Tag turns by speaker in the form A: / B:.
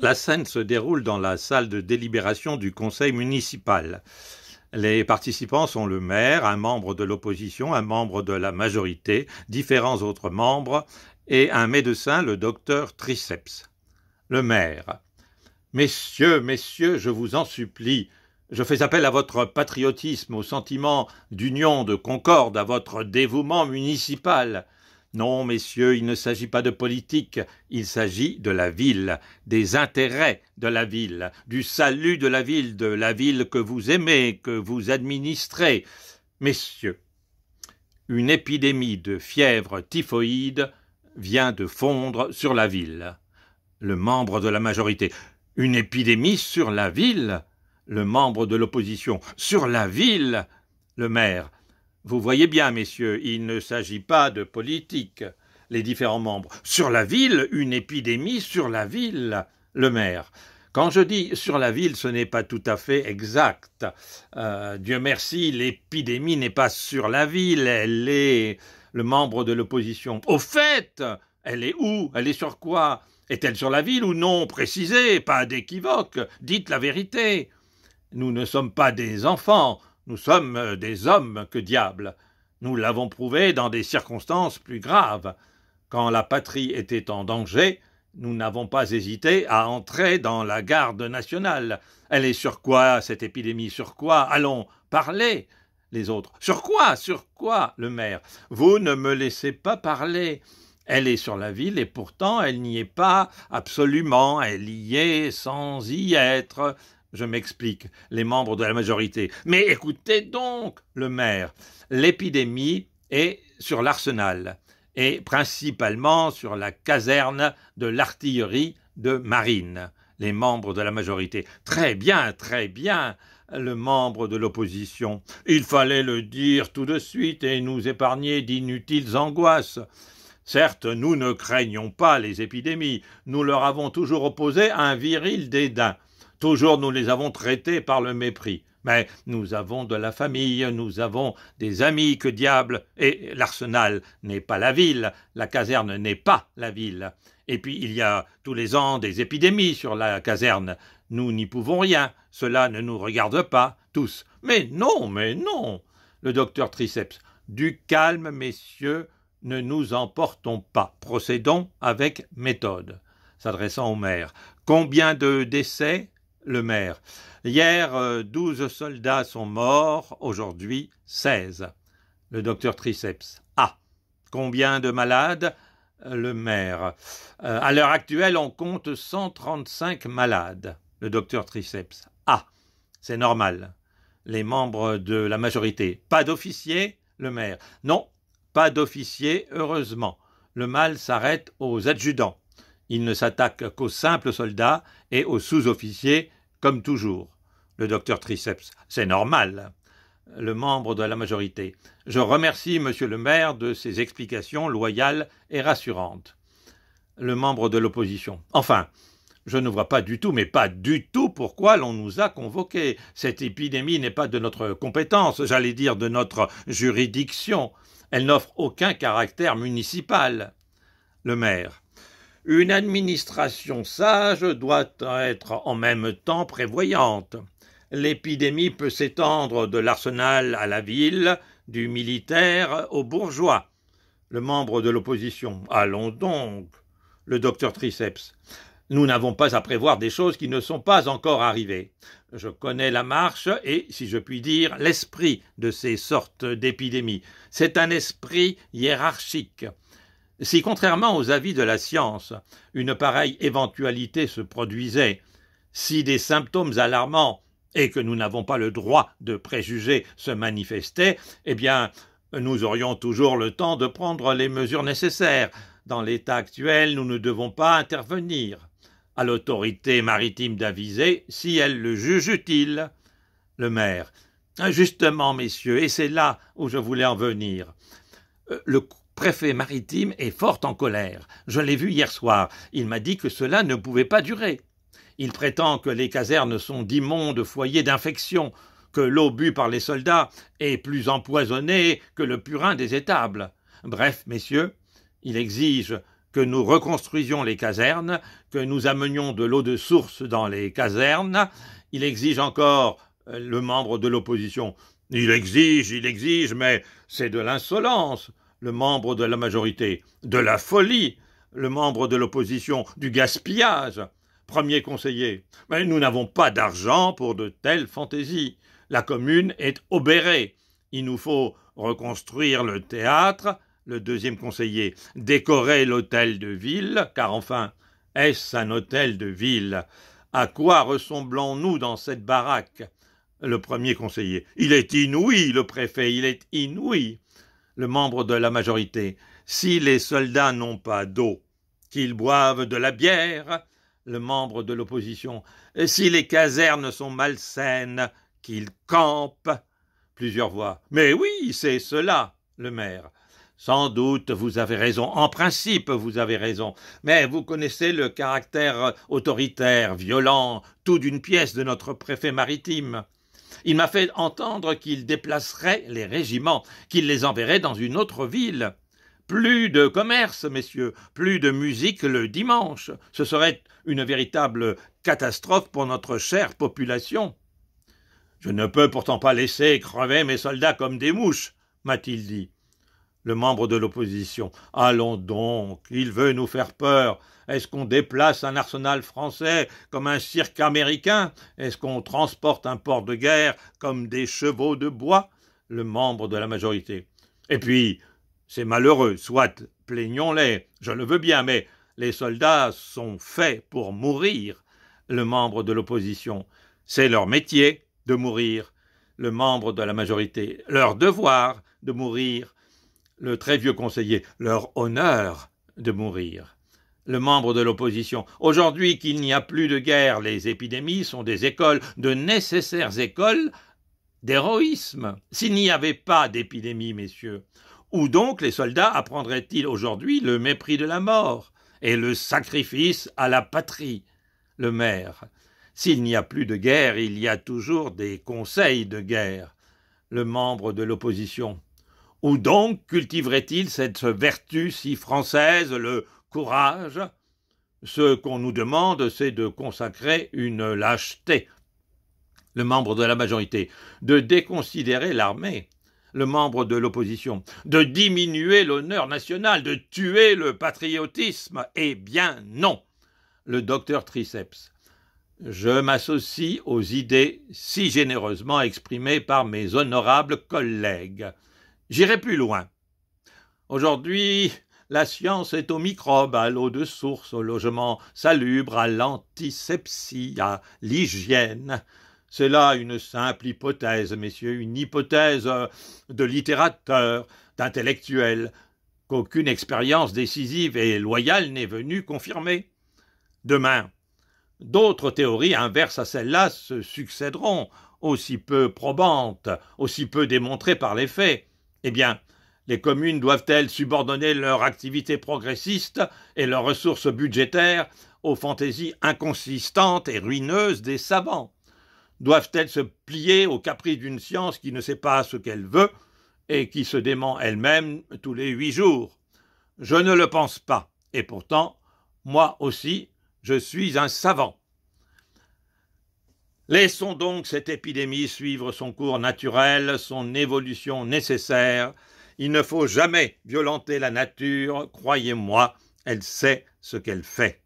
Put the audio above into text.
A: La scène se déroule dans la salle de délibération du conseil municipal. Les participants sont le maire, un membre de l'opposition, un membre de la majorité, différents autres membres et un médecin, le docteur Triceps. Le maire. Messieurs, messieurs, je vous en supplie, je fais appel à votre patriotisme, au sentiment d'union, de concorde, à votre dévouement municipal. Non, messieurs, il ne s'agit pas de politique, il s'agit de la ville, des intérêts de la ville, du salut de la ville, de la ville que vous aimez, que vous administrez. Messieurs, une épidémie de fièvre typhoïde vient de fondre sur la ville. Le membre de la majorité. Une épidémie sur la ville Le membre de l'opposition. Sur la ville Le maire. Vous voyez bien, messieurs, il ne s'agit pas de politique, les différents membres. Sur la ville, une épidémie sur la ville, le maire. Quand je dis sur la ville, ce n'est pas tout à fait exact. Euh, Dieu merci, l'épidémie n'est pas sur la ville, elle est le membre de l'opposition. Au fait, elle est où Elle est sur quoi Est-elle sur la ville ou non Précisez, pas d'équivoque, dites la vérité. Nous ne sommes pas des enfants, nous sommes euh, des hommes, que diable. Nous l'avons prouvé dans des circonstances plus graves. Quand la patrie était en danger, nous n'avons pas hésité à entrer dans la garde nationale. Elle est sur quoi, cette épidémie Sur quoi Allons, parler Les autres. Sur quoi Sur quoi Le maire. Vous ne me laissez pas parler. Elle est sur la ville et pourtant elle n'y est pas absolument, elle y est sans y être. Je m'explique, les membres de la majorité. Mais écoutez donc le maire. L'épidémie est sur l'arsenal et principalement sur la caserne de l'artillerie de marine, les membres de la majorité. Très bien, très bien, le membre de l'opposition. Il fallait le dire tout de suite et nous épargner d'inutiles angoisses. Certes, nous ne craignons pas les épidémies, nous leur avons toujours opposé un viril dédain. Toujours nous les avons traités par le mépris. Mais nous avons de la famille, nous avons des amis, que diable Et l'arsenal n'est pas la ville, la caserne n'est pas la ville. Et puis il y a tous les ans des épidémies sur la caserne. Nous n'y pouvons rien, cela ne nous regarde pas, tous. Mais non, mais non Le docteur Triceps. Du calme, messieurs, ne nous emportons pas. Procédons avec méthode. S'adressant au maire. Combien de décès le maire. Hier, 12 euh, soldats sont morts, aujourd'hui 16. Le docteur Triceps. Ah, combien de malades euh, Le maire. Euh, à l'heure actuelle, on compte 135 malades. Le docteur Triceps. Ah, c'est normal. Les membres de la majorité. Pas d'officier Le maire. Non, pas d'officier, heureusement. Le mal s'arrête aux adjudants. Il ne s'attaque qu'aux simples soldats et aux sous-officiers comme toujours. Le docteur Triceps. C'est normal. Le membre de la majorité. Je remercie monsieur le maire de ses explications loyales et rassurantes. Le membre de l'opposition. Enfin, je ne vois pas du tout, mais pas du tout pourquoi l'on nous a convoqués. Cette épidémie n'est pas de notre compétence, j'allais dire de notre juridiction. Elle n'offre aucun caractère municipal. Le maire. Une administration sage doit être en même temps prévoyante. L'épidémie peut s'étendre de l'arsenal à la ville, du militaire au bourgeois. Le membre de l'opposition. Allons donc. Le docteur Triceps. Nous n'avons pas à prévoir des choses qui ne sont pas encore arrivées. Je connais la marche et, si je puis dire, l'esprit de ces sortes d'épidémies. C'est un esprit hiérarchique. Si, contrairement aux avis de la science, une pareille éventualité se produisait, si des symptômes alarmants et que nous n'avons pas le droit de préjuger se manifestaient, eh bien, nous aurions toujours le temps de prendre les mesures nécessaires. Dans l'état actuel, nous ne devons pas intervenir. À l'autorité maritime d'aviser si elle le juge utile. Le maire. Justement, messieurs, et c'est là où je voulais en venir. Euh, le préfet maritime est fort en colère. Je l'ai vu hier soir. Il m'a dit que cela ne pouvait pas durer. Il prétend que les casernes sont d'immondes foyers d'infection, que l'eau bue par les soldats est plus empoisonnée que le purin des étables. Bref, messieurs, il exige que nous reconstruisions les casernes, que nous amenions de l'eau de source dans les casernes. Il exige encore euh, le membre de l'opposition. Il exige, il exige, mais c'est de l'insolence le membre de la majorité, de la folie, le membre de l'opposition, du gaspillage. Premier conseiller, mais nous n'avons pas d'argent pour de telles fantaisies. La commune est obérée. Il nous faut reconstruire le théâtre, le deuxième conseiller, décorer l'hôtel de ville, car enfin, est-ce un hôtel de ville À quoi ressemblons-nous dans cette baraque Le premier conseiller, il est inouï, le préfet, il est inouï le membre de la majorité. Si les soldats n'ont pas d'eau, qu'ils boivent de la bière, le membre de l'opposition. Si les casernes sont malsaines, qu'ils campent. Plusieurs voix. Mais oui, c'est cela, le maire. Sans doute, vous avez raison. En principe, vous avez raison. Mais vous connaissez le caractère autoritaire, violent, tout d'une pièce de notre préfet maritime. Il m'a fait entendre qu'il déplacerait les régiments, qu'il les enverrait dans une autre ville. Plus de commerce, messieurs, plus de musique le dimanche. Ce serait une véritable catastrophe pour notre chère population. Je ne peux pourtant pas laisser crever mes soldats comme des mouches, m'a-t-il dit. Le membre de l'opposition. Allons donc, il veut nous faire peur. Est-ce qu'on déplace un arsenal français comme un cirque américain Est-ce qu'on transporte un port de guerre comme des chevaux de bois Le membre de la majorité. Et puis, c'est malheureux, soit, plaignons-les, je le veux bien, mais les soldats sont faits pour mourir. Le membre de l'opposition. C'est leur métier de mourir. Le membre de la majorité. Leur devoir de mourir le très vieux conseiller, leur honneur de mourir. Le membre de l'opposition. Aujourd'hui qu'il n'y a plus de guerre, les épidémies sont des écoles, de nécessaires écoles d'héroïsme. S'il n'y avait pas d'épidémie, messieurs, où donc les soldats apprendraient-ils aujourd'hui le mépris de la mort et le sacrifice à la patrie Le maire. S'il n'y a plus de guerre, il y a toujours des conseils de guerre. Le membre de l'opposition. Où donc cultiverait-il cette vertu si française, le courage Ce qu'on nous demande, c'est de consacrer une lâcheté. Le membre de la majorité, de déconsidérer l'armée, le membre de l'opposition, de diminuer l'honneur national, de tuer le patriotisme. Eh bien non. Le docteur Triceps. Je m'associe aux idées si généreusement exprimées par mes honorables collègues. J'irai plus loin. Aujourd'hui, la science est aux microbes, à l'eau de source, au logement salubre, à l'antisepsie, à l'hygiène. C'est là une simple hypothèse, messieurs, une hypothèse euh, de littérateur, d'intellectuel, qu'aucune expérience décisive et loyale n'est venue confirmer. Demain, d'autres théories inverses à celles-là se succéderont, aussi peu probantes, aussi peu démontrées par les faits. Eh bien, les communes doivent-elles subordonner leur activité progressiste et leurs ressources budgétaires aux fantaisies inconsistantes et ruineuses des savants Doivent-elles se plier aux caprices d'une science qui ne sait pas ce qu'elle veut et qui se dément elle-même tous les huit jours Je ne le pense pas, et pourtant, moi aussi, je suis un savant. Laissons donc cette épidémie suivre son cours naturel, son évolution nécessaire. Il ne faut jamais violenter la nature, croyez-moi, elle sait ce qu'elle fait.